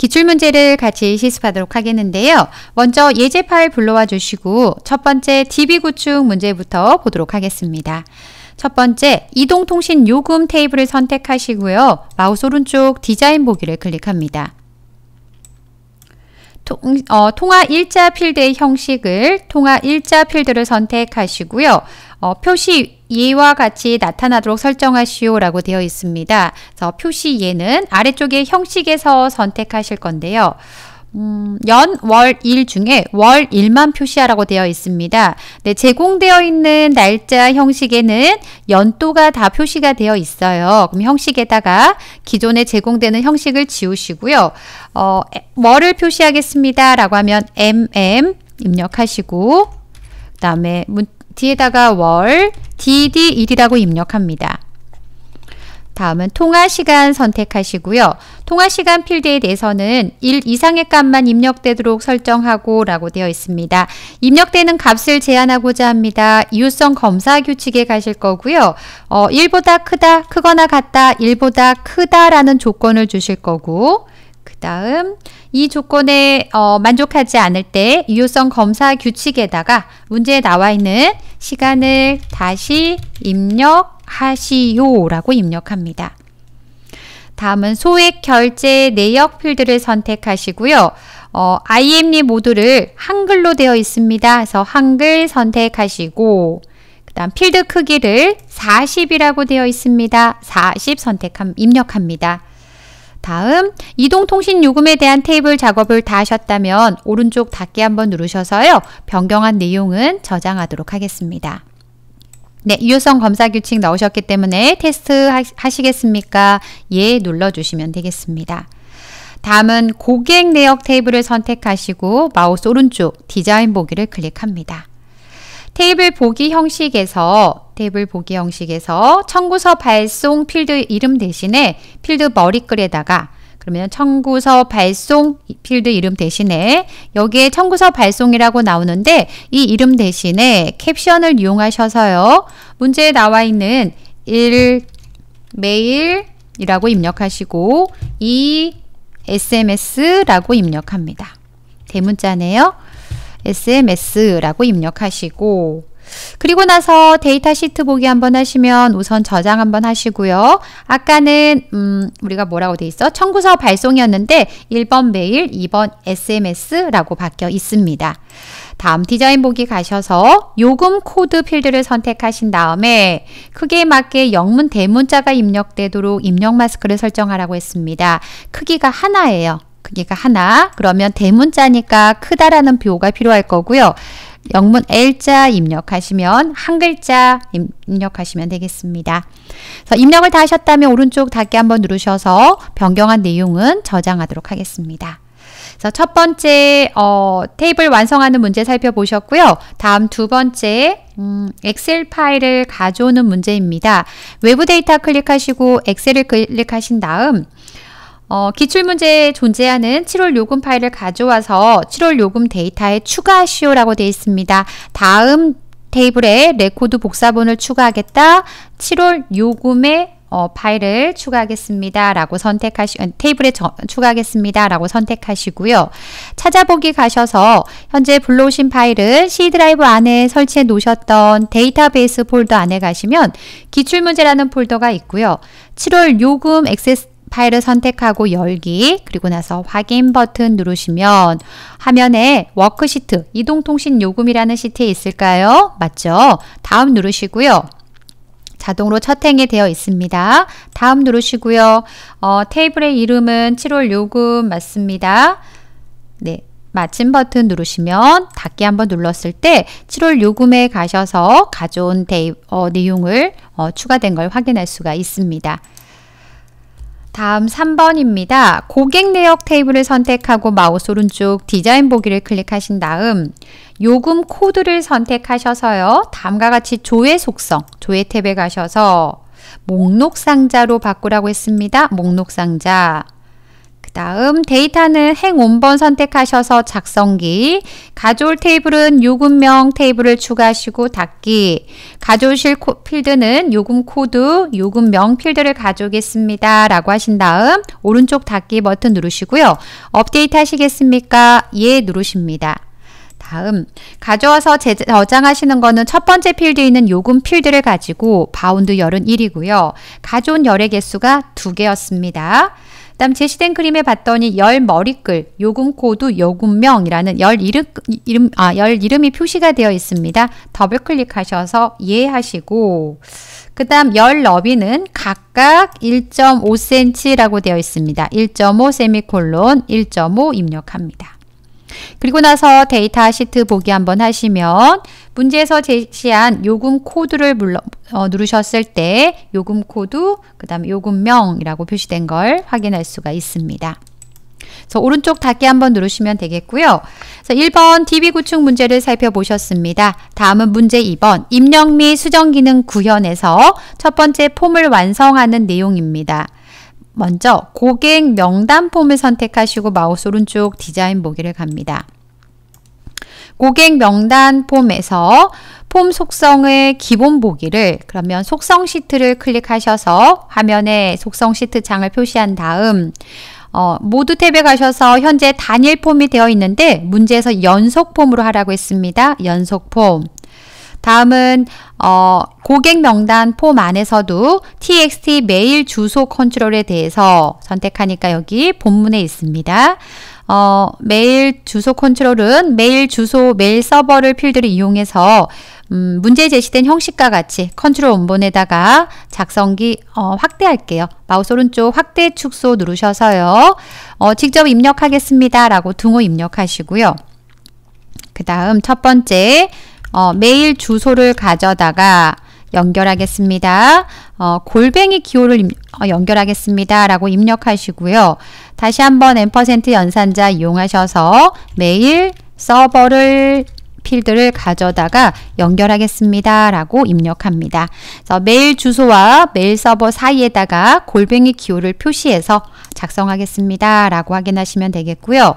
기출문제를 같이 실습하도록 하겠는데요. 먼저 예제 파일 불러와 주시고 첫 번째 DB 구축 문제부터 보도록 하겠습니다. 첫 번째, 이동통신 요금 테이블을 선택하시고요. 마우스 오른쪽 디자인 보기를 클릭합니다. 통, 어, 통화 일자 필드의 형식을 통화 일자 필드를 선택하시고요. 어, 표시 예와 같이 나타나도록 설정하시오라고 되어 있습니다. 그래서 표시 예는 아래쪽에 형식에서 선택하실 건데요. 음, 연, 월, 일 중에 월 1만 표시하라고 되어 있습니다. 네, 제공되어 있는 날짜 형식에는 연도가 다 표시가 되어 있어요. 그럼 형식에다가 기존에 제공되는 형식을 지우시고요. 어, 월을 표시하겠습니다. 라고 하면 mm 입력하시고 그 다음에 뒤에다가 월 DD1이라고 입력합니다. 다음은 통화 시간 선택하시고요. 통화 시간 필드에 대해서는 1 이상의 값만 입력되도록 설정하고 라고 되어 있습니다. 입력되는 값을 제한하고자 합니다. 이웃성 검사 규칙에 가실 거고요. 어, 1보다 크다, 크거나 같다, 1보다 크다라는 조건을 주실 거고 다음 이 조건에 어, 만족하지 않을 때 유효성 검사 규칙에다가 문제에 나와 있는 시간을 다시 입력하시오라고 입력합니다. 다음은 소액 결제 내역 필드를 선택하시고요. 어, IM리 모드를 한글로 되어 있습니다. 그래서 한글 선택하시고 그 다음 필드 크기를 40이라고 되어 있습니다. 40 선택함 입력합니다. 다음 이동통신 요금에 대한 테이블 작업을 다 하셨다면 오른쪽 닫기 한번 누르셔서요. 변경한 내용은 저장하도록 하겠습니다. 네, 유효성 검사 규칙 넣으셨기 때문에 테스트 하시겠습니까? 예 눌러주시면 되겠습니다. 다음은 고객 내역 테이블을 선택하시고 마우스 오른쪽 디자인 보기를 클릭합니다. 테이블 보기 형식에서 테이블 보기 형식에서 청구서 발송 필드 이름 대신에 필드 머리글에다가 그러면 청구서 발송 필드 이름 대신에 여기에 청구서 발송이라고 나오는데 이 이름 대신에 캡션을 이용하셔서요. 문제에 나와 있는 1 메일이라고 입력하시고 2 SMS라고 입력합니다. 대문자네요. SMS라고 입력하시고 그리고 나서 데이터 시트 보기 한번 하시면 우선 저장 한번 하시고요. 아까는 음, 우리가 뭐라고 돼 있어? 청구서 발송이었는데 1번 메일, 2번 SMS라고 바뀌어 있습니다. 다음 디자인 보기 가셔서 요금 코드 필드를 선택하신 다음에 크기에 맞게 영문 대문자가 입력되도록 입력 마스크를 설정하라고 했습니다. 크기가 하나예요. 크기가 하나. 그러면 대문자니까 크다라는 표가 필요할 거고요. 영문 L자 입력하시면 한 글자 입력하시면 되겠습니다. 그래서 입력을 다 하셨다면 오른쪽 닫기 한번 누르셔서 변경한 내용은 저장하도록 하겠습니다. 그래서 첫 번째 어, 테이블 완성하는 문제 살펴보셨고요. 다음 두 번째 음, 엑셀 파일을 가져오는 문제입니다. 외부 데이터 클릭하시고 엑셀을 클릭하신 다음 어, 기출문제에 존재하는 7월 요금 파일을 가져와서 7월 요금 데이터에 추가하시오라고 되어 있습니다. 다음 테이블에 레코드 복사본을 추가하겠다. 7월 요금의 어, 파일을 추가하겠습니다. 라고 선택하시, 테이블에 저, 추가하겠습니다. 라고 선택하시고요. 찾아보기 가셔서 현재 불러오신 파일을 C 드라이브 안에 설치해 놓으셨던 데이터베이스 폴더 안에 가시면 기출문제라는 폴더가 있고요. 7월 요금 액세스 파일을 선택하고 열기 그리고 나서 확인 버튼 누르시면 화면에 워크시트 이동통신 요금이라는 시트에 있을까요? 맞죠? 다음 누르시고요. 자동으로 첫 행이 되어 있습니다. 다음 누르시고요. 어, 테이블의 이름은 7월 요금 맞습니다. 네, 마침 버튼 누르시면 닫기 한번 눌렀을 때 7월 요금에 가셔서 가져온 데이, 어, 내용을 어, 추가된 걸 확인할 수가 있습니다. 다음 3번입니다. 고객 내역 테이블을 선택하고 마우스 오른쪽 디자인 보기를 클릭하신 다음 요금 코드를 선택하셔서요. 다음과 같이 조회 속성, 조회 탭에 가셔서 목록 상자로 바꾸라고 했습니다. 목록 상자. 그 다음 데이터는 행 원본 선택하셔서 작성기, 가져올 테이블은 요금명 테이블을 추가하시고 닫기, 가져오실 필드는 요금 코드, 요금명 필드를 가져오겠습니다. 라고 하신 다음 오른쪽 닫기 버튼 누르시고요. 업데이트 하시겠습니까? 예 누르십니다. 다음 가져와서 저장하시는 거는 첫 번째 필드에 있는 요금 필드를 가지고 바운드 열은 1이고요. 가져온 열의 개수가 2개였습니다. 다음 제시된 그림에 봤더니 열 머리글, 요금 코드, 요금명이라는 열 이름, 이름, 아, 열 이름이 표시가 되어 있습니다. 더블 클릭하셔서 이해하시고, 그 다음 열 너비는 각각 1.5cm라고 되어 있습니다. 1.5 세미콜론 1.5 입력합니다. 그리고 나서 데이터 시트 보기 한번 하시면 문제에서 제시한 요금 코드를 물러, 어, 누르셨을 때 요금 코드, 그 다음 요금명이라고 표시된 걸 확인할 수가 있습니다. 그래서 오른쪽 닫기 한번 누르시면 되겠고요. 그래서 1번 DB 구축 문제를 살펴보셨습니다. 다음은 문제 2번 입력 및 수정 기능 구현에서 첫 번째 폼을 완성하는 내용입니다. 먼저 고객 명단 폼을 선택하시고 마우스 오른쪽 디자인 보기를 갑니다. 고객 명단 폼에서 폼 속성의 기본 보기를 그러면 속성 시트를 클릭하셔서 화면에 속성 시트 창을 표시한 다음 어, 모두 탭에 가셔서 현재 단일 폼이 되어 있는데 문제에서 연속 폼으로 하라고 했습니다. 연속 폼. 다음은 어, 고객 명단 폼 안에서도 txt 메일 주소 컨트롤에 대해서 선택하니까 여기 본문에 있습니다. 어, 메일 주소 컨트롤은 메일 주소 메일 서버를 필드를 이용해서 음, 문제 제시된 형식과 같이 컨트롤 원본에다가 작성기 어, 확대할게요. 마우스 오른쪽 확대 축소 누르셔서요. 어, 직접 입력하겠습니다. 라고 등호 입력하시고요. 그 다음 첫 번째 어, 메일 주소를 가져다가 연결하겠습니다. 어, 골뱅이 기호를 어, 연결하겠습니다. 라고 입력하시고요. 다시 한번 앰 연산자 이용하셔서 메일 서버를 필드를 가져다가 연결하겠습니다. 라고 입력합니다. 그래서 메일 주소와 메일 서버 사이에다가 골뱅이 기호를 표시해서 작성하겠습니다. 라고 확인하시면 되겠고요.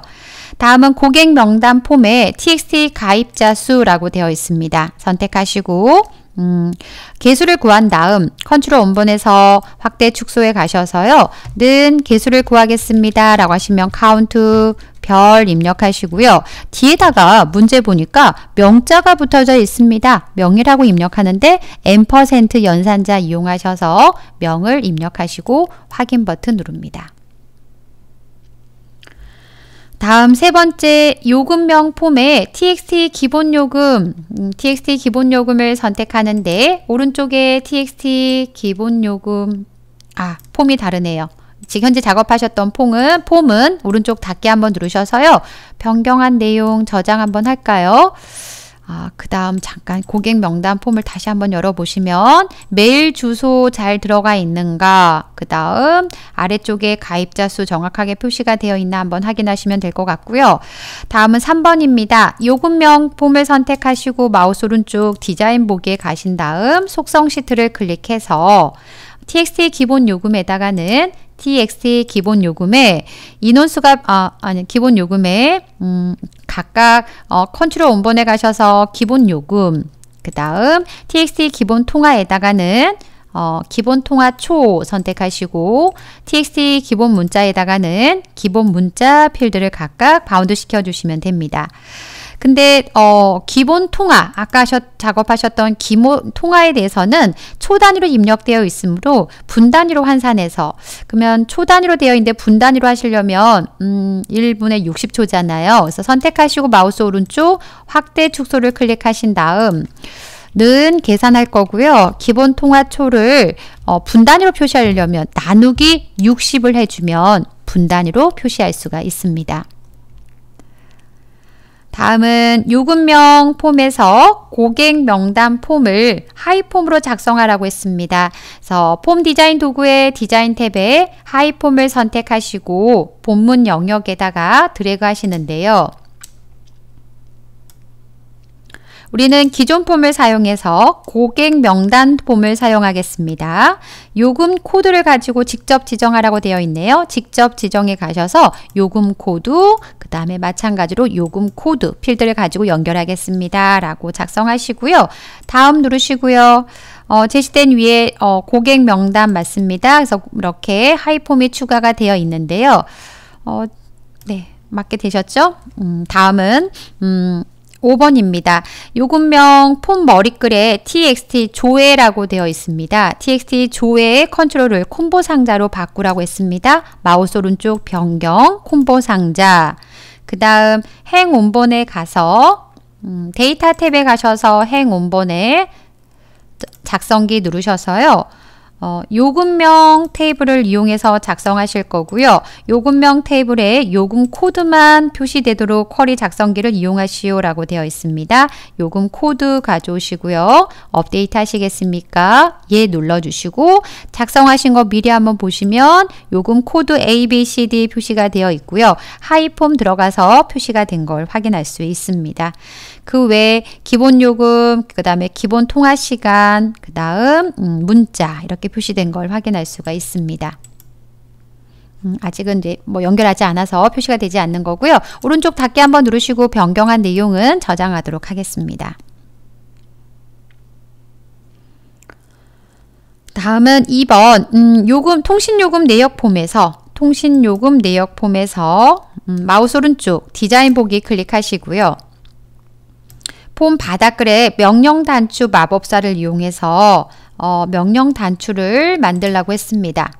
다음은 고객 명단 폼에 txt 가입자 수라고 되어 있습니다. 선택하시고 음, 개수를 구한 다음 컨트롤 원본에서 확대 축소에 가셔서요. 는 개수를 구하겠습니다. 라고 하시면 카운트 별 입력하시고요. 뒤에다가 문제 보니까 명자가 붙어져 있습니다. 명이라고 입력하는데 n% 연산자 이용하셔서 명을 입력하시고 확인 버튼 누릅니다. 다음 세 번째 요금명 폼에 txt 기본 요금, 음, txt 기본 요금을 선택하는데 오른쪽에 txt 기본 요금, 아, 폼이 다르네요. 지금 현재 작업하셨던 폼은, 폼은 오른쪽 닫기 한번 누르셔서요. 변경한 내용 저장 한번 할까요? 아, 그 다음 잠깐 고객 명단 폼을 다시 한번 열어보시면 메일 주소 잘 들어가 있는가 그 다음 아래쪽에 가입자 수 정확하게 표시가 되어 있나 한번 확인하시면 될 것 같고요. 다음은 3번입니다. 요금명 폼을 선택하시고 마우스 오른쪽 디자인 보기에 가신 다음 속성 시트를 클릭해서 txt 기본 요금에다가는 txt 기본 요금에 인원수가 아, 아니 기본 요금에 음, 각각 어, 컨트롤 원본에 가셔서 기본 요금 그 다음 txt 기본 통화에다가는 어, 기본 통화 초 선택하시고 txt 기본 문자에다가는 기본 문자 필드를 각각 바운드 시켜주시면 됩니다. 근데 어, 기본 통화 아까 하셨, 작업하셨던 기본 통화에 대해서는 초 단위로 입력되어 있으므로 분 단위로 환산해서 그러면 초 단위로 되어 있는데 분 단위로 하시려면 음, 1분에 60초잖아요. 그래서 선택하시고 마우스 오른쪽 확대 축소를 클릭하신 다음 는 계산할 거고요. 기본 통화초를 어, 분단위로 표시하려면 나누기 60을 해주면 분단위로 표시할 수가 있습니다. 다음은 요금명 폼에서 고객 명단 폼을 하이폼으로 작성하라고 했습니다. 그래서 폼 디자인 도구의 디자인 탭에 하이폼을 선택하시고 본문 영역에다가 드래그 하시는데요. 우리는 기존 폼을 사용해서 고객 명단 폼을 사용하겠습니다. 요금 코드를 가지고 직접 지정하라고 되어 있네요. 직접 지정에 가셔서 요금 코드, 그 다음에 마찬가지로 요금 코드 필드를 가지고 연결하겠습니다. 라고 작성하시고요. 다음 누르시고요. 어, 제시된 위에 어, 고객 명단 맞습니다. 그래서 이렇게 하이폼이 추가가 되어 있는데요. 어, 네, 맞게 되셨죠? 음, 다음은 음, 5번입니다. 요금명 폼 머리글에 txt 조회라고 되어 있습니다. txt 조회의 컨트롤을 콤보 상자로 바꾸라고 했습니다. 마우스 오른쪽 변경, 콤보 상자. 그 다음 행 온본에 가서 음, 데이터 탭에 가셔서 행 온본에 작성기 누르셔서요. 어, 요금명 테이블을 이용해서 작성하실 거고요. 요금명 테이블에 요금 코드만 표시되도록 쿼리 작성기를 이용하시오 라고 되어 있습니다. 요금 코드 가져오시고요. 업데이트 하시겠습니까? 예 눌러주시고 작성하신 거 미리 한번 보시면 요금 코드 A, B, C, D 표시가 되어 있고요. 하이폼 들어가서 표시가 된 걸 확인할 수 있습니다. 그 외에 기본 요금, 그 다음에 기본 통화 시간, 그 다음 음, 문자 이렇게 표시된 걸 확인할 수가 있습니다. 음, 아직은 이제 뭐 연결하지 않아서 표시가 되지 않는 거고요. 오른쪽 닫기 한번 누르시고 변경한 내용은 저장하도록 하겠습니다. 다음은 2번 음, 요금 통신요금 내역 폼에서 통신요금 내역 폼에서 음, 마우스 오른쪽 디자인 보기 클릭하시고요. 폼 바닥글에 명령 단추 마법사를 이용해서 어, 명령 단추를 만들라고 했습니다.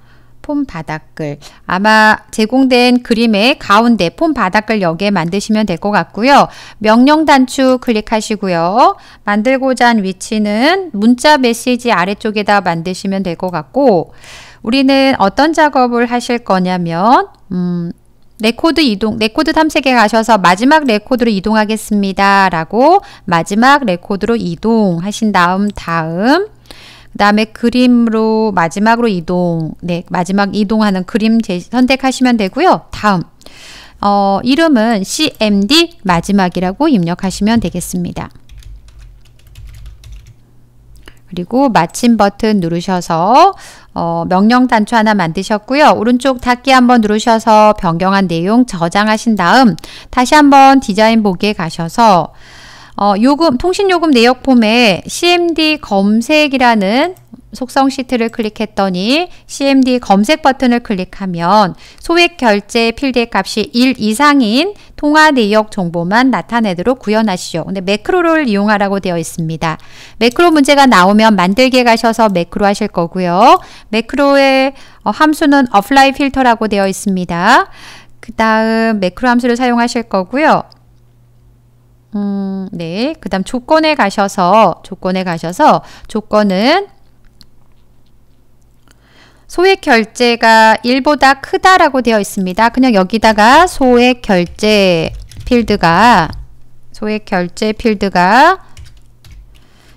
폼 바닥글 아마 제공된 그림의 가운데 폼 바닥글 여기에 만드시면 될 것 같고요. 명령 단추 클릭하시고요. 만들고자 한 위치는 문자 메시지 아래쪽에다 만드시면 될 것 같고 우리는 어떤 작업을 하실 거냐면 음, 레코드 이동, 레코드 탐색에 가셔서 마지막 레코드로 이동하겠습니다. 라고 마지막 레코드로 이동하신 다음 다음 그 다음에 그림으로 마지막으로 이동 네 마지막 이동하는 그림 선택하시면 되고요. 다음 어, 이름은 CMD 마지막이라고 입력하시면 되겠습니다. 그리고 마침 버튼 누르셔서 어, 명령 단추 하나 만드셨고요. 오른쪽 닫기 한번 누르셔서 변경한 내용 저장하신 다음 다시 한번 디자인 보기에 가셔서 어, 요금 통신요금 내역 폼에 CMD 검색이라는 속성 시트를 클릭했더니 CMD 검색 버튼을 클릭하면 소액 결제 필드의 값이 1 이상인 통화 내역 정보만 나타내도록 구현하시오. 근데 매크로를 이용하라고 되어 있습니다. 매크로 문제가 나오면 만들게 가셔서 매크로 하실 거고요. 매크로의 어, 함수는 어 i 라이 필터라고 되어 있습니다. 그 다음 매크로 함수를 사용하실 거고요. 음, 네. 그 다음 조건에 가셔서, 조건에 가셔서, 조건은 소액 결제가 1보다 크다라고 되어 있습니다. 그냥 여기다가 소액 결제 필드가 소액 결제 필드가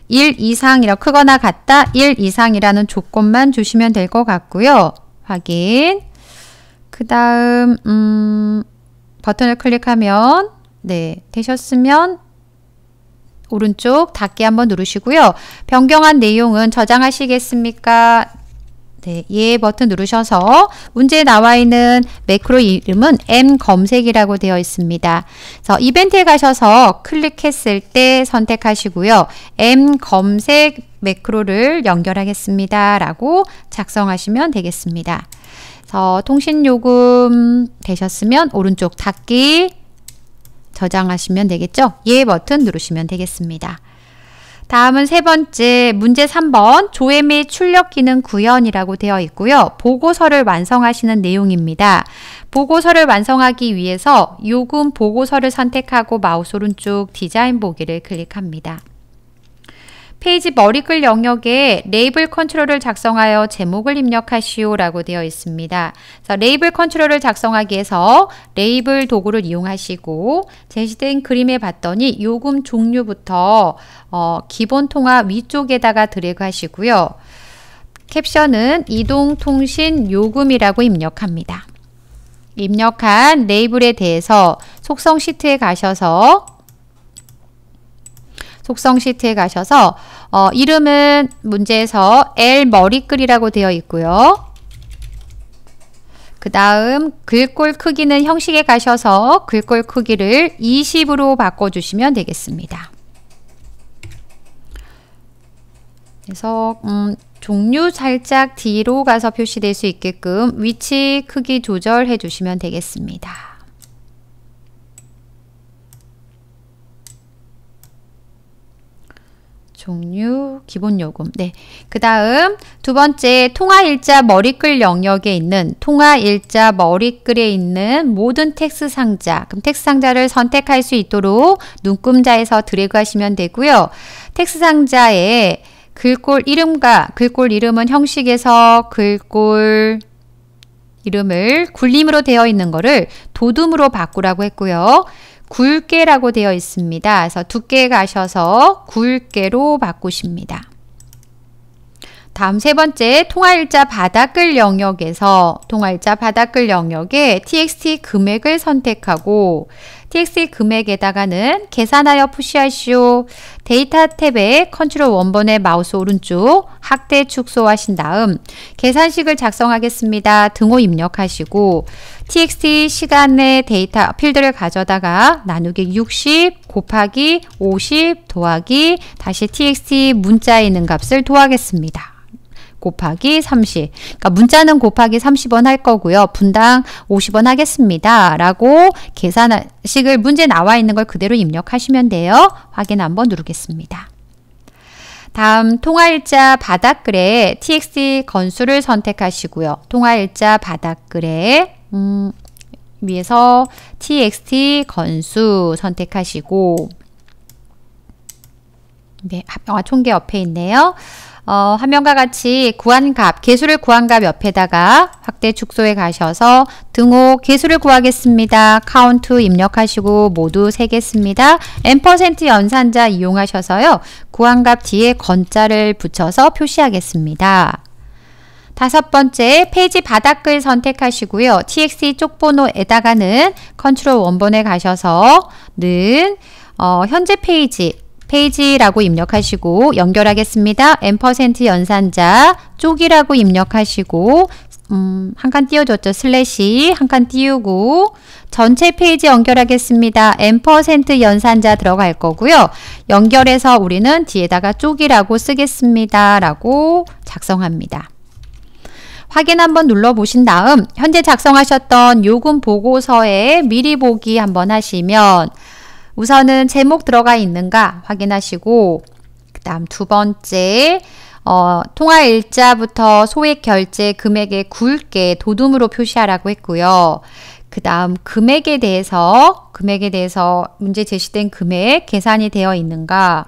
1 이상이라 크거나 같다 1 이상이라는 조건만 주시면 될 것 같고요. 확인. 그 다음 음, 버튼을 클릭하면 네 되셨으면 오른쪽 닫기 한번 누르시고요. 변경한 내용은 저장하시겠습니까? 네, 예 버튼 누르셔서 문제에 나와 있는 매크로 이름은 M 검색이라고 되어 있습니다. 그래서 이벤트에 가셔서 클릭했을 때 선택하시고요. M 검색 매크로를 연결하겠습니다. 라고 작성하시면 되겠습니다. 그래서 통신요금 되셨으면 오른쪽 닫기 저장하시면 되겠죠. 예 버튼 누르시면 되겠습니다. 다음은 세 번째 문제 3번 조회 및 출력 기능 구현이라고 되어 있고요. 보고서를 완성하시는 내용입니다. 보고서를 완성하기 위해서 요금 보고서를 선택하고 마우스 오른쪽 디자인 보기를 클릭합니다. 페이지 머리글 영역에 레이블 컨트롤을 작성하여 제목을 입력하시오 라고 되어 있습니다. 자, 레이블 컨트롤을 작성하기 위해서 레이블 도구를 이용하시고 제시된 그림에 봤더니 요금 종류부터 어, 기본 통화 위쪽에다가 드래그 하시고요. 캡션은 이동통신 요금이라고 입력합니다. 입력한 레이블에 대해서 속성 시트에 가셔서 속성 시트에 가셔서 어, 이름은 문제에서 L 머리글이라고 되어 있고요. 그 다음 글꼴 크기는 형식에 가셔서 글꼴 크기를 20으로 바꿔주시면 되겠습니다. 그래서 음, 종류 살짝 뒤로 가서 표시될 수 있게끔 위치 크기 조절해 주시면 되겠습니다. 종류, 기본 요금. 네. 그 다음 두 번째 통화 일자 머리글 영역에 있는 통화 일자 머리글에 있는 모든 텍스 상자. 그럼 텍스 상자를 선택할 수 있도록 눈금자에서 드래그 하시면 되고요. 텍스 상자에 글꼴 이름과 글꼴 이름은 형식에서 글꼴 이름을 굴림으로 되어 있는 거를 도둠으로 바꾸라고 했고요. 굵게라고 되어 있습니다. 그래서 두께 가셔서 굵게로 바꾸십니다. 다음 세 번째 통화일자 바닥글 영역에서 통화일자 바닥글 영역에 txt 금액을 선택하고 txt 금액에다가는 계산하여 푸시하시오 데이터 탭에 컨트롤 원번의 마우스 오른쪽 확대 축소하신 다음 계산식을 작성하겠습니다. 등호 입력하시고 txt 시간 내 데이터 필드를 가져다가 나누기 60 곱하기 50 더하기 다시 txt 문자에 있는 값을 도하겠습니다. 곱하기 30. 그러니까 문자는 곱하기 30원 할 거고요. 분당 50원 하겠습니다. 라고 계산식을 문제 나와 있는 걸 그대로 입력하시면 돼요. 확인 한번 누르겠습니다. 다음 통화일자 바닥글에 txt 건수를 선택하시고요. 통화일자 바닥글에 음, 위에서 txt 건수 선택하시고 네, 아, 총계 옆에 있네요. 어, 화면과 같이 구한값, 개수를 구한값 옆에다가 확대 축소에 가셔서 등호 개수를 구하겠습니다. 카운트 입력하시고 모두 세겠습니다. n% 연산자 이용하셔서요. 구한값 뒤에 건자를 붙여서 표시하겠습니다. 다섯 번째 페이지 바닥을 선택하시고요. txt 쪽번호에다가는 컨트롤 원번에 가셔서 는 어, 현재 페이지 페이지라고 입력하시고 연결하겠습니다. 앰 연산자 쪽이라고 입력하시고 음, 한 칸 띄워줬죠. 슬래시 한 칸 띄우고 전체 페이지 연결하겠습니다. 앰 연산자 들어갈 거고요. 연결해서 우리는 뒤에다가 쪽이라고 쓰겠습니다. 라고 작성합니다. 확인 한번 눌러보신 다음 현재 작성하셨던 요금 보고서에 미리 보기 한번 하시면 우선은 제목 들어가 있는가 확인하시고 그 다음 두 번째 어, 통화 일자부터 소액 결제 금액의 굵게 도둠으로 표시하라고 했고요. 그 다음 금액에 대해서 금액에 대해서 문제 제시된 금액 계산이 되어 있는가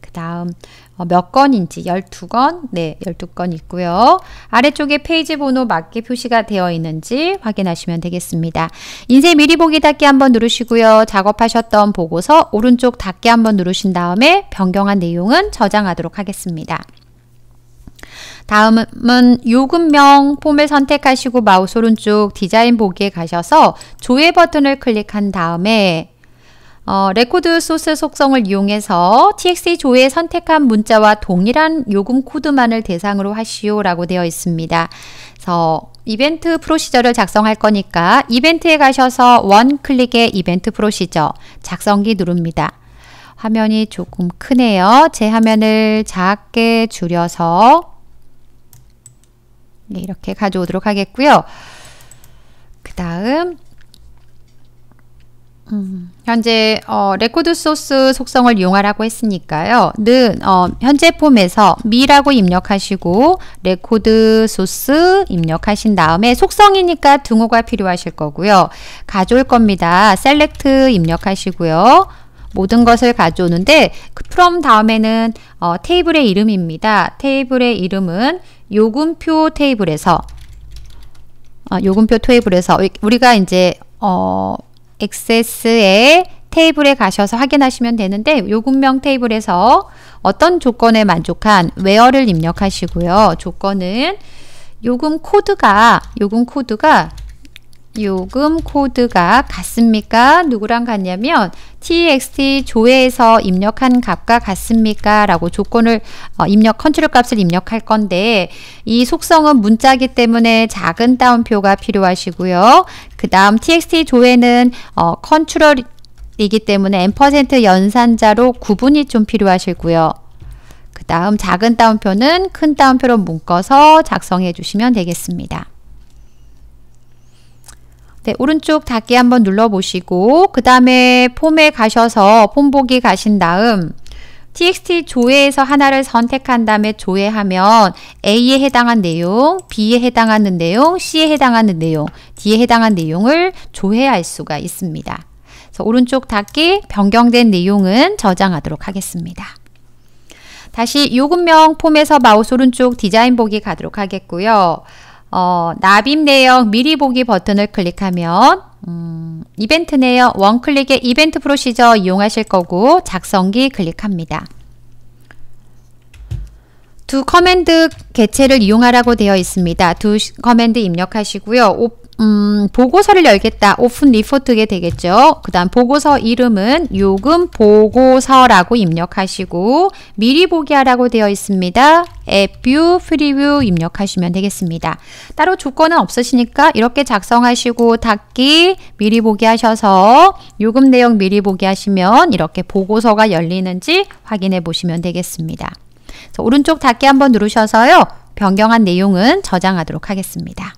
그 다음 어, 몇 건인지 12건, 네, 12건 있고요. 아래쪽에 페이지 번호 맞게 표시가 되어 있는지 확인하시면 되겠습니다. 인쇄 미리 보기 닫기 한번 누르시고요. 작업하셨던 보고서 오른쪽 닫기 한번 누르신 다음에 변경한 내용은 저장하도록 하겠습니다. 다음은 요금명 폼을 선택하시고 마우스 오른쪽 디자인 보기에 가셔서 조회 버튼을 클릭한 다음에 어, 레코드 소스 속성을 이용해서 txt 조에 선택한 문자와 동일한 요금 코드만을 대상으로 하시오 라고 되어 있습니다. 그래서 이벤트 프로시저를 작성할 거니까 이벤트에 가셔서 원클릭에 이벤트 프로시저 작성기 누릅니다. 화면이 조금 크네요. 제 화면을 작게 줄여서 네, 이렇게 가져오도록 하겠고요. 그 다음 음. 현재 어, 레코드 소스 속성을 이용하라고 했으니까요. 는 어, 현재 폼에서 미라고 입력하시고 레코드 소스 입력하신 다음에 속성이니까 등호가 필요하실 거고요. 가져올 겁니다. 셀렉트 입력하시고요. 모든 것을 가져오는데 그 프롬 다음에는 어, 테이블의 이름입니다. 테이블의 이름은 요금표 테이블에서 어, 요금표 테이블에서 우리가 이제 어, x s 의 테이블에 가셔서 확인하시면 되는데 요금명 테이블에서 어떤 조건에 만족한 웨어를 입력하시고요. 조건은 요금 코드가 요금 코드가 요금 코드가 같습니까? 누구랑 같냐면 txt 조회에서 입력한 값과 같습니까? 라고 조건을 어, 입력 컨트롤 값을 입력할 건데 이 속성은 문자기 때문에 작은 따옴표가 필요하시고요. 그 다음 txt 조회는 어, 컨트롤 이기 때문에 n% 연산자로 구분이 좀 필요하시고요. 그 다음 작은 따옴표는 큰 따옴표로 묶어서 작성해 주시면 되겠습니다. 네, 오른쪽 닫기 한번 눌러보시고 그 다음에 폼에 가셔서 폼 보기 가신 다음 txt 조회에서 하나를 선택한 다음에 조회하면 A에 해당한 내용, B에 해당하는 내용, C에 해당하는 내용, D에 해당한 내용을 조회할 수가 있습니다. 그래서 오른쪽 닫기 변경된 내용은 저장하도록 하겠습니다. 다시 요금명 폼에서 마우스 오른쪽 디자인 보기 가도록 하겠고요. 어, 납입 내역 미리 보기 버튼을 클릭하면 음, 이벤트 내역 원클릭의 이벤트 프로시저 이용하실 거고 작성기 클릭합니다. 두 커맨드 개체를 이용하라고 되어 있습니다. 두 커맨드 입력하시고요. 음, 보고서를 열겠다. 오픈 리포트게 되겠죠. 그 다음 보고서 이름은 요금 보고서라고 입력하시고 미리 보기 하라고 되어 있습니다. 앱뷰 프리뷰 입력하시면 되겠습니다. 따로 조건은 없으시니까 이렇게 작성하시고 닫기 미리 보기 하셔서 요금 내용 미리 보기 하시면 이렇게 보고서가 열리는지 확인해 보시면 되겠습니다. 오른쪽 닫기 한번 누르셔서요. 변경한 내용은 저장하도록 하겠습니다.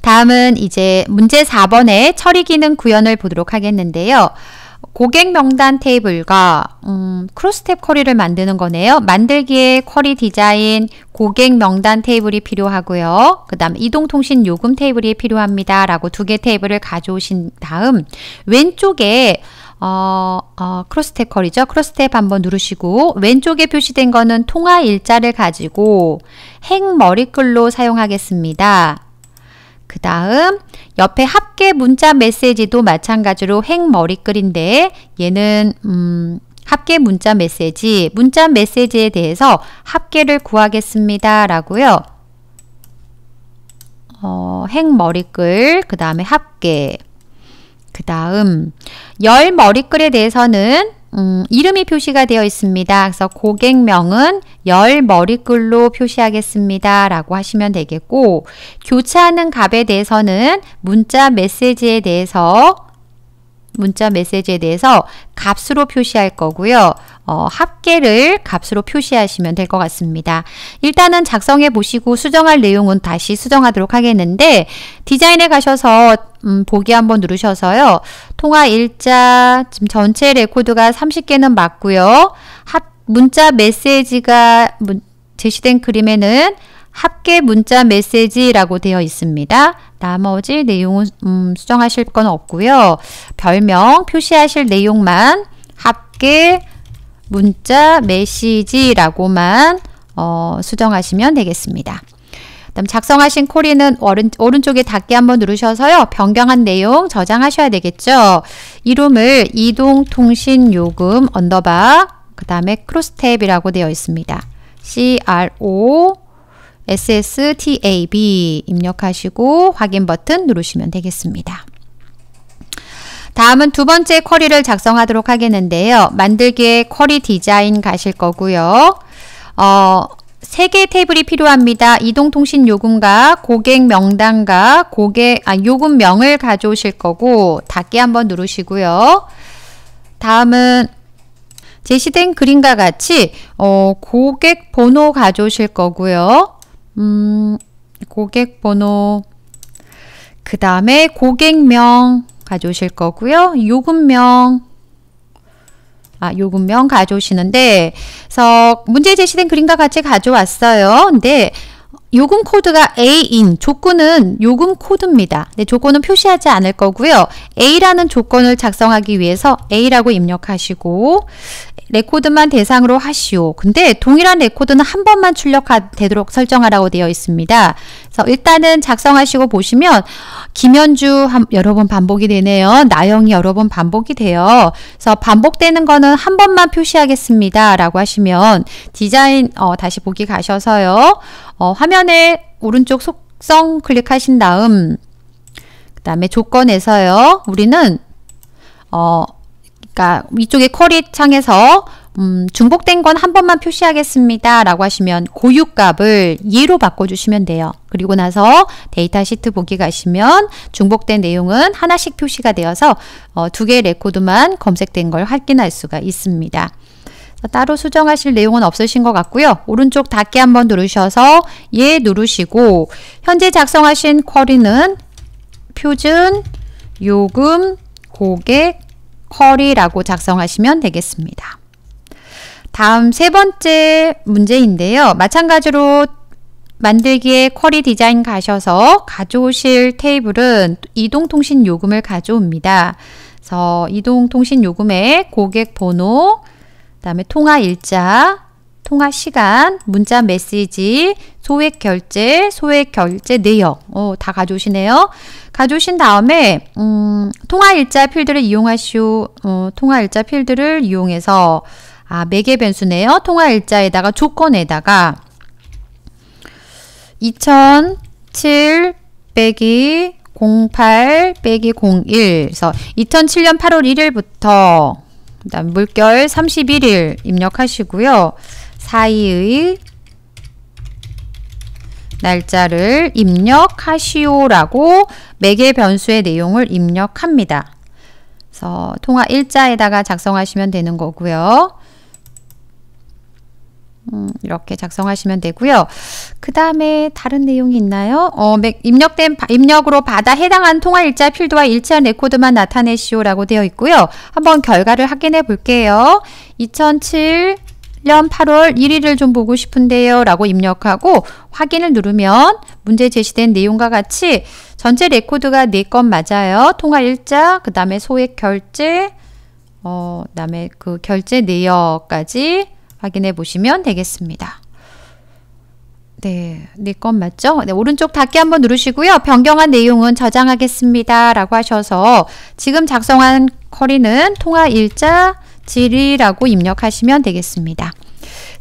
다음은 이제 문제 4번의 처리 기능 구현을 보도록 하겠는데요. 고객 명단 테이블과 음, 크로스탭 쿼리를 만드는 거네요. 만들기에 쿼리 디자인, 고객 명단 테이블이 필요하고요. 그 다음 이동통신 요금 테이블이 필요합니다. 라고 두 개 테이블을 가져오신 다음 왼쪽에 어, 어, 크로스탭 컬이죠. 크로스탭 한번 누르시고 왼쪽에 표시된 거는 통화 일자를 가지고 행 머리글로 사용하겠습니다. 그 다음 옆에 합계 문자 메시지도 마찬가지로 행머리글인데 얘는 음, 합계 문자 메시지, 문자 메시지에 대해서 합계를 구하겠습니다. 라고요. 어, 행머리글, 그 다음에 합계, 그 다음 열머리글에 대해서는 음, 이름이 표시가 되어 있습니다. 그래서 고객명은 열 머리글로 표시하겠습니다. 라고 하시면 되겠고, 교차하는 값에 대해서는 문자 메시지에 대해서 문자 메시지에 대해서 값으로 표시할 거고요. 어, 합계를 값으로 표시하시면 될 것 같습니다. 일단은 작성해 보시고 수정할 내용은 다시 수정하도록 하겠는데 디자인에 가셔서 음, 보기 한번 누르셔서요. 통화 일자 지금 전체 레코드가 30개는 맞고요. 합, 문자 메시지가 문, 제시된 그림에는 합계 문자 메시지라고 되어 있습니다. 나머지 내용은 음, 수정하실 건 없고요. 별명 표시하실 내용만 합계 문자, 메시지라고만 어, 수정하시면 되겠습니다. 그다 작성하신 코리는 오른, 오른쪽에 닫기 한번 누르셔서요. 변경한 내용 저장하셔야 되겠죠. 이름을 이동통신요금 언더바 그 다음에 크로스탭이라고 되어 있습니다. CRO SSTAB 입력하시고 확인 버튼 누르시면 되겠습니다. 다음은 두 번째 쿼리를 작성하도록 하겠는데요. 만들기에 쿼리 디자인 가실 거고요. 어, 3개 테이블이 필요합니다. 이동통신 요금과 고객 명단과 고객 아, 요금명을 가져오실 거고 닫기 한번 누르시고요. 다음은 제시된 그림과 같이 어, 고객 번호 가져오실 거고요. 음, 고객 번호 그 다음에 고객명 가져오실 거고요. 요금명 아, 요금명 가져오시는데 그래서 문제 제시된 그림과 같이 가져왔어요. 근데 요금 코드가 A인 조건은 요금 코드입니다. 근데 조건은 표시하지 않을 거고요. A라는 조건을 작성하기 위해서 A라고 입력하시고 레코드만 대상으로 하시오. 근데 동일한 레코드는 한 번만 출력되도록 설정하라고 되어 있습니다. 그래서 일단은 작성하시고 보시면 김현주 한, 여러 번 반복이 되네요. 나영이 여러 번 반복이 돼요. 그래서 반복되는 거는 한 번만 표시하겠습니다. 라고 하시면 디자인 어, 다시 보기 가셔서요. 어, 화면에 오른쪽 속성 클릭하신 다음 그 다음에 조건에서요. 우리는 어, 그러니까 위쪽에 쿼리 창에서 음, 중복된 건 한 번만 표시하겠습니다. 라고 하시면 고유값을 2로 바꿔주시면 돼요. 그리고 나서 데이터 시트 보기 가시면 중복된 내용은 하나씩 표시가 되어서 어, 두 개의 레코드만 검색된 걸 확인할 수가 있습니다. 따로 수정하실 내용은 없으신 것 같고요. 오른쪽 닫기 한번 누르셔서 예 누르시고 현재 작성하신 쿼리는 표준, 요금, 고객, 쿼리라고 작성하시면 되겠습니다. 다음 세 번째 문제인데요. 마찬가지로 만들기에 쿼리 디자인 가셔서 가져오실 테이블은 이동통신 요금을 가져옵니다. 그래서 이동통신 요금에 고객 번호, 그다음에 통화 일자, 통화 시간, 문자 메시지, 소액 결제, 소액 결제 내역 어, 다 가져오시네요. 가져오신 다음에 음, 통화 일자 필드를 이용하시오. 어, 통화 일자 필드를 이용해서 아 매개 변수네요. 통화 일자에다가 조건에다가 2007 빼기 08 빼기 01 그래서 2007년 8월 1일부터 그다음 물결 31일 입력하시고요. 사이의 날짜를 입력하시오라고 매개 변수의 내용을 입력합니다. 그래서 통화 일자에다가 작성하시면 되는 거고요. 음, 이렇게 작성하시면 되고요. 그 다음에 다른 내용이 있나요? 어, 입력된 입력으로 받아 해당한 통화 일자 필드와 일치한 레코드만 나타내시오라고 되어 있고요. 한번 결과를 확인해 볼게요. 2007 1년 8월 1일을 좀 보고 싶은데요 라고 입력하고 확인을 누르면 문제 제시된 내용과 같이 전체 레코드가 4건 맞아요. 통화 일자, 그 다음에 소액 결제, 어, 그 다음에 그 결제 내역까지 확인해 보시면 되겠습니다. 네, 내건 네 맞죠? 네, 오른쪽 닫기 한번 누르시고요. 변경한 내용은 저장하겠습니다. 라고 하셔서 지금 작성한 커리는 통화 일자, 질이라고 입력하시면 되겠습니다.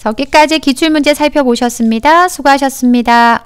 여기까지 기출문제 살펴보셨습니다. 수고하셨습니다.